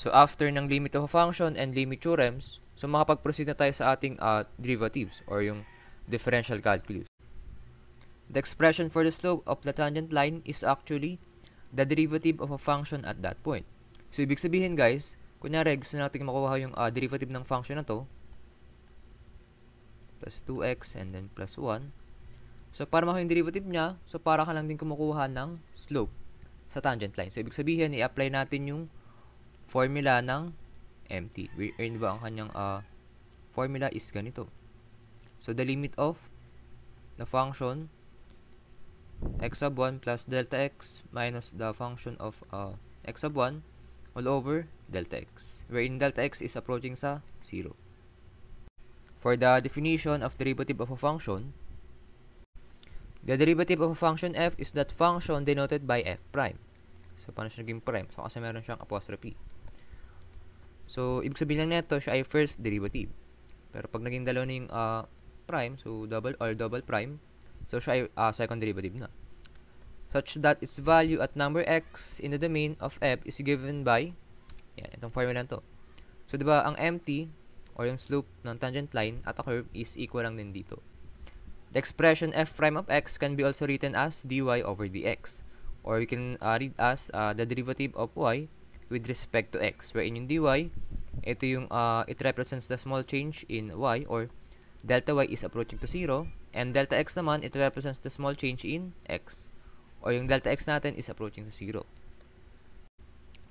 So after ng limit of a function and limit theorems, so makapag-proceed na tayo sa ating uh, derivatives or yung differential calculus. The expression for the slope of the tangent line is actually the derivative of a function at that point. So ibig sabihin guys, kunyari gusto natin makuha yung uh, derivative ng function na to, plus 2x and then plus 1. So, para makuha yung derivative niya, so para ka lang din kumukuha ng slope sa tangent line. So, ibig sabihin, i-apply natin yung formula ng MT. Wherein eh, ba ang kanyang uh, formula is ganito. So, the limit of the function x sub 1 plus delta x minus the function of uh, x sub 1 all over delta x, wherein delta x is approaching sa 0. For the definition of derivative of a function, the derivative of a function f is that function denoted by f prime. So, paano siya naging prime? So, kasi meron siyang apostrophe. So, ibig sabihin lang nito, siya ay first derivative. Pero pag naging dalawa na yung uh, prime, so double or double prime, so siya ay uh, second derivative na. Such that its value at number x in the domain of f is given by, yan, itong formula nito. So, di ba, ang empty or yung slope ng tangent line at a curve is equal lang din dito. The expression f prime of x can be also written as dy over dx. Or we can uh, read as uh, the derivative of y with respect to x, wherein yung dy, ito yung, uh, it represents the small change in y or delta y is approaching to 0, and delta x naman, it represents the small change in x, or yung delta x natin is approaching to 0.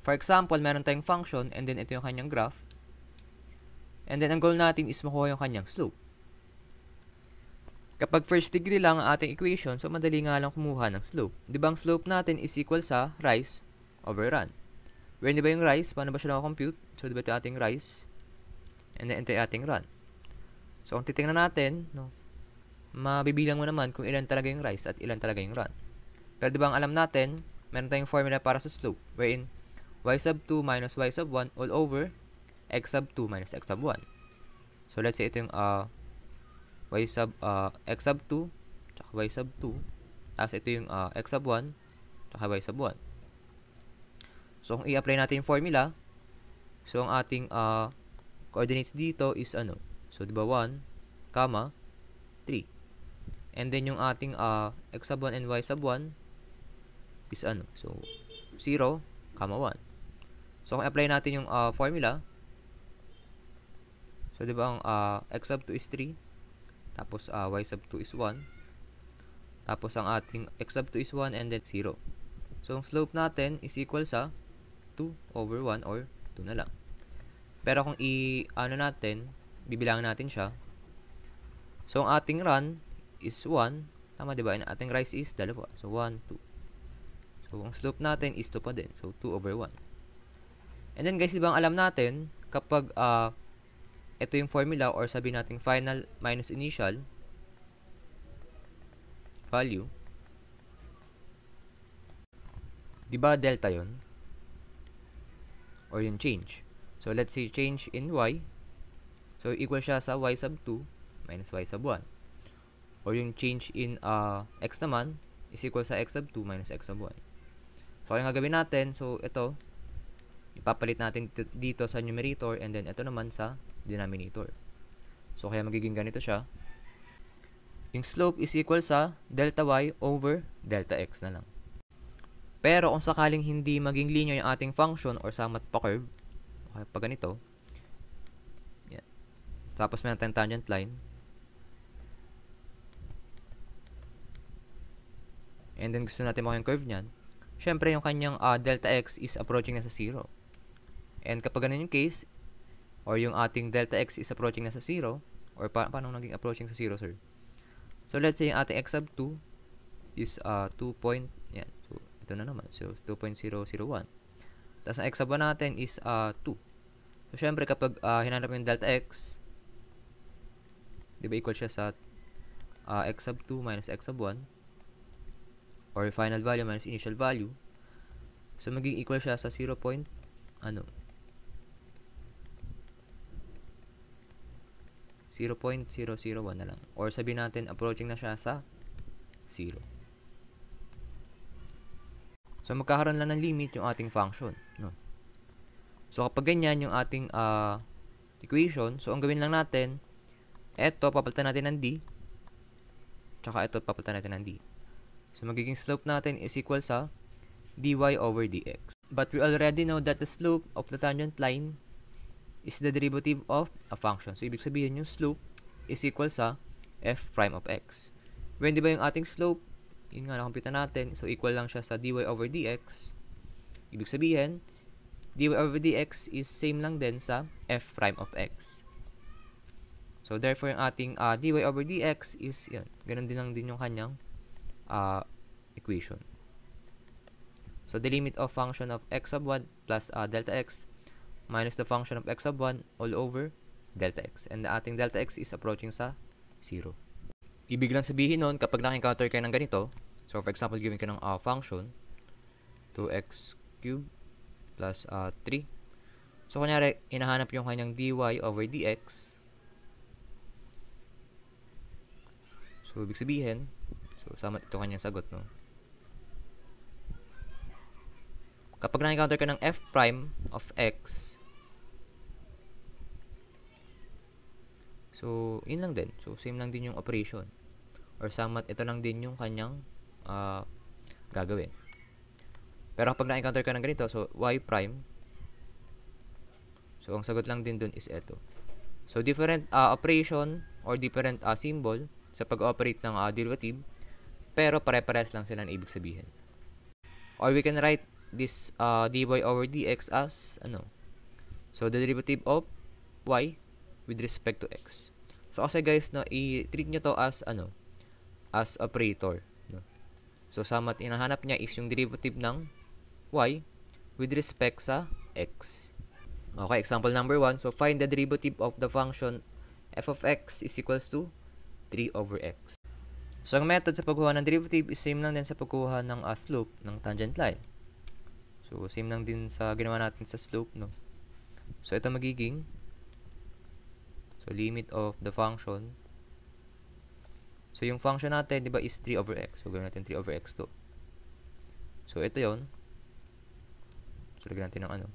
For example, meron tayong function, and then ito yung kanyang graph, and then ang goal natin is makuha yung kanyang slope. Kapag first degree lang ang ating equation, so madali nga lang kumuha ng slope. Di ba ang slope natin is equal sa rise over run. Where na ba yung rise? Paano ba siya nakakompute? So, diba ito ating rise? And then, ito ating run. So, kung titingnan natin, no, mabibilang mo naman kung ilan talaga yung rise at ilan talaga yung run. Pero diba ang alam natin, meron tayong formula para sa slope, wherein y sub 2 minus y sub 1 all over x sub 2 minus x sub 1. So, let's say ito yung uh, y sub uh, x sub 2 tsaka y sub 2 tapos ito yung uh, x sub 1 tsaka y sub 1 So, kung i-apply natin yung formula, so, ang ating uh, coordinates dito is ano? So, di ba 1, comma, 3. And then, yung ating uh, x sub 1 and y sub 1 is ano? So, 0, comma 1. So, kung apply natin yung uh, formula, so, di ba ang uh, x sub 2 is 3, tapos uh, y sub 2 is 1, tapos ang ating x sub 2 is 1 and then 0. So, ang slope natin is equal sa 2 over 1 or 2 na lang. Pero kung i-ano natin, bibilangin natin siya. So, ang ating run is 1. Tama, diba? Ang ating rise is dalawa. So, 1, 2. So, ang slope natin is 2 pa din. So, 2 over 1. And then, guys, diba ang alam natin, kapag uh, ito yung formula or sabi natin final minus initial value, di ba delta yon or yung change. So, let's say change in y. So, equal siya sa y sub 2 minus y sub 1. Or yung change in uh, x naman is equal sa x sub 2 minus x sub 1. So, yung gagawin natin, so ito, ipapalit natin dito sa numerator and then ito naman sa denominator. So, kaya magiging ganito siya. Yung slope is equal sa delta y over delta x na lang. Pero kung sakaling hindi maging linear yung ating function or samat pa curve, okay, pag ganito, yan. tapos may tayong tangent line, and then gusto natin makuha yung curve niyan, syempre yung kanyang uh, delta x is approaching na sa 0. And kapag ganun yung case, or yung ating delta x is approaching na sa 0, or pa paano naging approaching sa 0, sir? So, let's say yung ating x sub 2 is uh, ah, 2.0 ito na naman, 2.001. Tapos ang x sub natin is uh, ah, 2. So, syempre, kapag uh, hinanap yung delta x, di ba equal siya sa uh, x sub 2 minus x sub 1 or final value minus initial value. So, magiging equal siya sa 0. Point, ano? 0.001 na lang. Or sabi natin, approaching na siya sa 0. So, magkakaroon lang ng limit yung ating function. No? So, kapag ganyan yung ating uh, equation, so, ang gawin lang natin, eto, papalitan natin ng d, tsaka eto, papalitan natin ng d. So, magiging slope natin is equal sa dy over dx. But we already know that the slope of the tangent line is the derivative of a function. So, ibig sabihin yung slope is equal sa f prime of x. When di ba yung ating slope yun nga, nakompute na natin. So, equal lang siya sa dy over dx. Ibig sabihin, dy over dx is same lang din sa f prime of x. So, therefore, yung ating uh, dy over dx is, yun, ganun din lang din yung kanyang uh, equation. So, the limit of function of x sub 1 plus uh, delta x minus the function of x sub 1 all over delta x. And the ating delta x is approaching sa 0 ibig lang sabihin nun, kapag na encounter kayo ng ganito, so for example, given ka ng uh, function, 2x cube plus uh, ah, 3. So, kunyari, inahanap yung kanyang dy over dx. So, ibig sabihin, so, sama ito kanyang sagot, no? Kapag na-encounter ka ng f prime of x, so, yun lang din. So, same lang din yung operation or samat ito lang din yung kanyang uh, gagawin. Pero kapag na-encounter ka ng ganito, so y prime, so ang sagot lang din dun is ito. So different uh, operation or different uh, symbol sa pag-operate ng uh, derivative, pero pare-pares lang silang ibig sabihin. Or we can write this uh, dy over dx as ano? So the derivative of y with respect to x. So kasi guys, no, i-treat nyo to as ano? as operator. No? So, sum at inahanap niya is yung derivative ng y with respect sa x. Okay, example number 1. So, find the derivative of the function f of x is equals to 3 over x. So, ang method sa pagkuha ng derivative is same lang din sa pagkuha ng uh, slope ng tangent line. So, same lang din sa ginawa natin sa slope, no? So, ito magiging so, limit of the function So, yung function natin, di ba, is 3 over x. So, gawin natin 3 over x2. So, ito yon So, lagyan natin ng ano,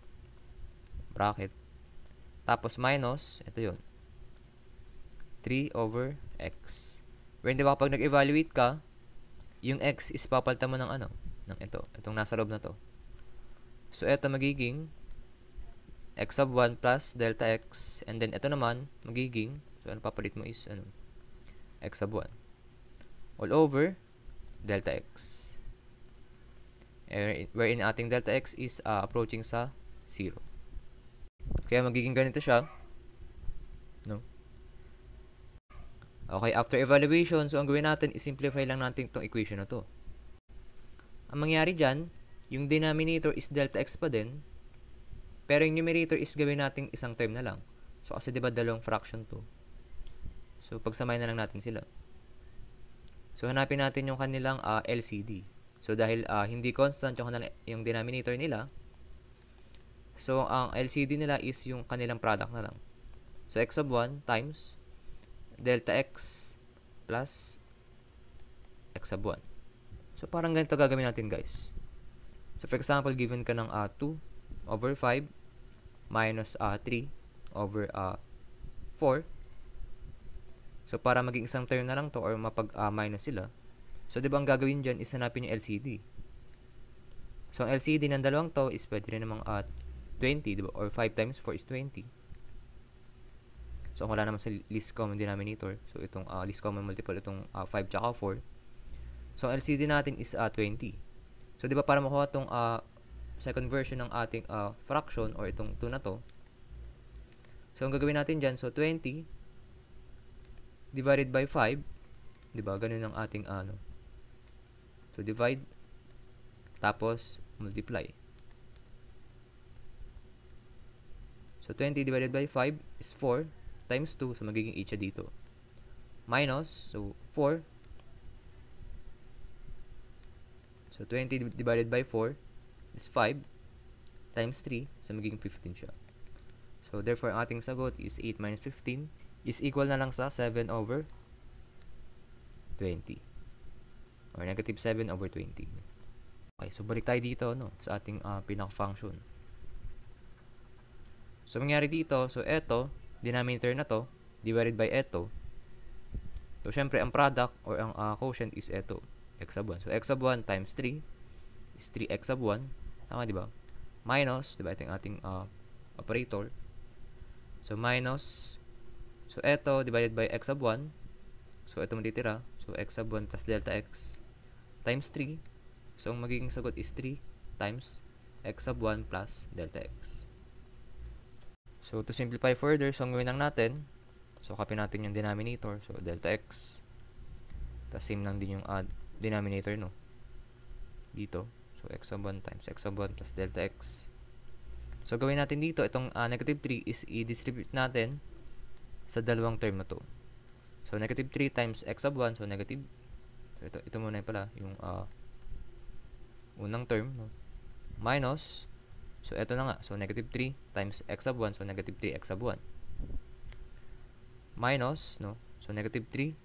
bracket. Tapos, minus, ito yon 3 over x. Wherein, di ba, kapag nag-evaluate ka, yung x is papalta mo ng ano, ng ito, itong nasa loob na to. So, ito magiging x sub 1 plus delta x. And then, ito naman, magiging, so, ano papalit mo is, ano, x sub 1 all over delta x. Wherein ating delta x is uh, approaching sa 0. Kaya magiging ganito siya. No? Okay, after evaluation, so ang gawin natin, simplify lang natin itong equation na to. Ang mangyari dyan, yung denominator is delta x pa din, pero yung numerator is gawin natin isang term na lang. So, kasi diba dalawang fraction to. So, pagsamayin na lang natin sila. So hanapin natin yung kanilang uh, ah, LCD. So dahil uh, hindi constant yung, yung denominator nila, so ang LCD nila is yung kanilang product na lang. So x of 1 times delta x plus x sub 1. So parang ganito gagawin natin guys. So for example, given ka ng uh, ah, 2 over 5 minus uh, 3 over uh, 4 So, para maging isang term na lang to or mapag-amay uh, na sila, so, di ba ang gagawin diyan is hanapin yung LCD. So, ang LCD ng dalawang to is pwede rin namang at ah, 20, di ba? Or 5 times 4 is 20. So, wala naman sa least common denominator, so itong uh, least common multiple, itong uh, ah, 5 tsaka 4. So, ang LCD natin is uh, 20. So, di ba para makuha tong uh, second version ng ating uh, fraction or itong 2 na to, so, ang gagawin natin diyan so 20 divided by 5, 'di ba? Ganun ang ating ano. So divide tapos multiply. So 20 divided by 5 is 4 times 2 so magiging 8 siya dito. Minus so 4 So 20 divided by 4 is 5 times 3 so magiging 15 siya. So therefore ang ating sagot is 8 minus 15 is equal na lang sa 7 over 20. Or negative 7 over 20. Okay, so balik tayo dito no, sa ating uh, pinaka-function. So, mangyari dito, so eto, denominator na to, divided by eto. So, syempre, ang product or ang uh, quotient is eto, x sub 1. So, x sub 1 times 3 is 3x sub 1. Tama, di ba? Minus, di ba, ito yung ating uh, operator. So, minus So, eto, divided by x sub 1. So, ito matitira. So, x sub 1 plus delta x times 3. So, ang magiging sagot is 3 times x sub 1 plus delta x. So, to simplify further, so ang gawin lang natin, so copy natin yung denominator. So, delta x. Tapos, same lang din yung add denominator, no? Dito. So, x sub 1 times x sub 1 plus delta x. So, gawin natin dito, itong uh, negative 3 is i-distribute natin sa dalawang term na to. So, negative 3 times x sub 1. So, negative. So, ito, ito muna yung pala. Yung uh, unang term. No? Minus. So, ito na nga. So, negative 3 times x sub 1. So, negative 3 x sub 1. Minus. No? So, negative 3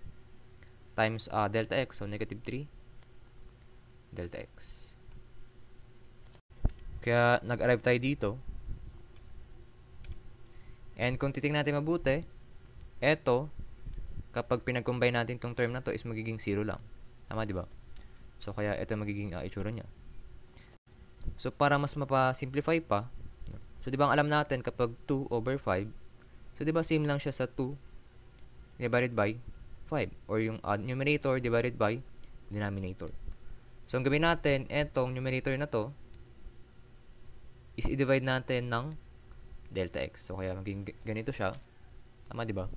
times uh, delta x. So, negative 3 delta x. Kaya, nag-arrive tayo dito. And kung titignan natin mabuti, eto kapag pinagcombine natin tong term na to is magiging 0 lang. Tama, di ba? So, kaya ito magiging uh, itsura niya. So, para mas mapasimplify pa, so, di ba alam natin kapag 2 over 5, so, di ba same lang siya sa 2 divided by 5 or yung uh, numerator divided by denominator. So, ang gawin natin, etong numerator na to, is i-divide natin ng delta x. So, kaya magiging ganito siya. Tama, di ba?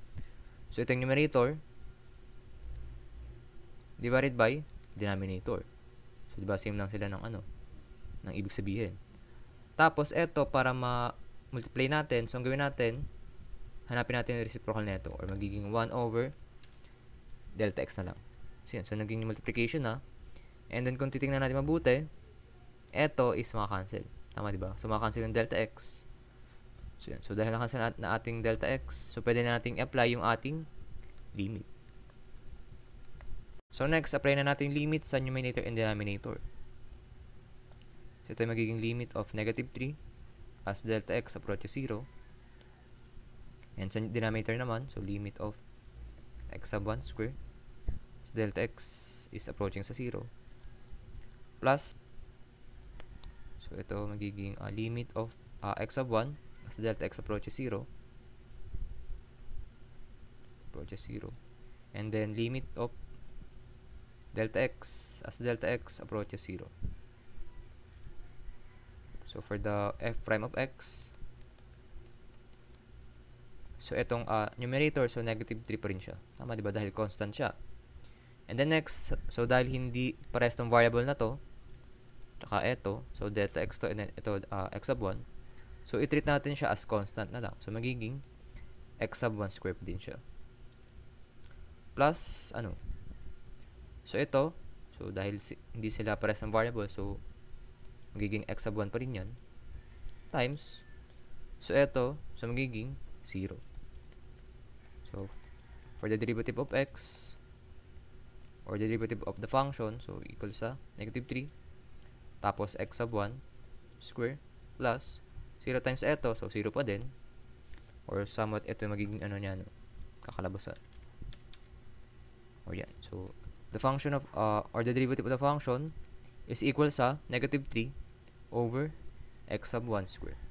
So, ito yung numerator divided by denominator. So, di ba, same lang sila ng ano, ng ibig sabihin. Tapos, ito, para ma-multiply natin, so, ang gawin natin, hanapin natin yung reciprocal nito or magiging 1 over delta x na lang. So, yun. So, naging multiplication na. And then, kung titingnan natin mabuti, ito is makakancel. Tama, di ba? So, makakancel yung delta x. So, yun. So, dahil nakansa na, na ating delta x, so pwede nating apply yung ating limit. So, next, apply na natin limit sa numerator and denominator. So, ito yung magiging limit of negative 3 as delta x approaches 0. And sa denominator naman, so limit of x sub 1 square as delta x is approaching sa 0 plus so ito magiging uh, limit of uh, x sub 1 as delta x approaches 0 approaches 0 and then limit of delta x as delta x approaches 0 so for the f prime of x so itong uh, numerator so negative 3 pa rin siya tama diba dahil constant siya and then next so dahil hindi pares tong variable na to tsaka ito so delta x to and then ito uh, x sub 1 So, itreat natin siya as constant na lang. So, magiging x sub 1 squared din siya. Plus, ano? So, ito. So, dahil si hindi sila pares ng variable, so, magiging x sub 1 pa rin yan. Times. So, ito. So, magiging 0. So, for the derivative of x, or the derivative of the function, so, equal sa negative 3, tapos x sub 1 square plus 0 times ito, so 0 pa din. Or somewhat ito magiging ano niya, no? kakalabasan. Or yan. So, the function of, uh, or the derivative of the function is equal sa negative 3 over x sub 1 square.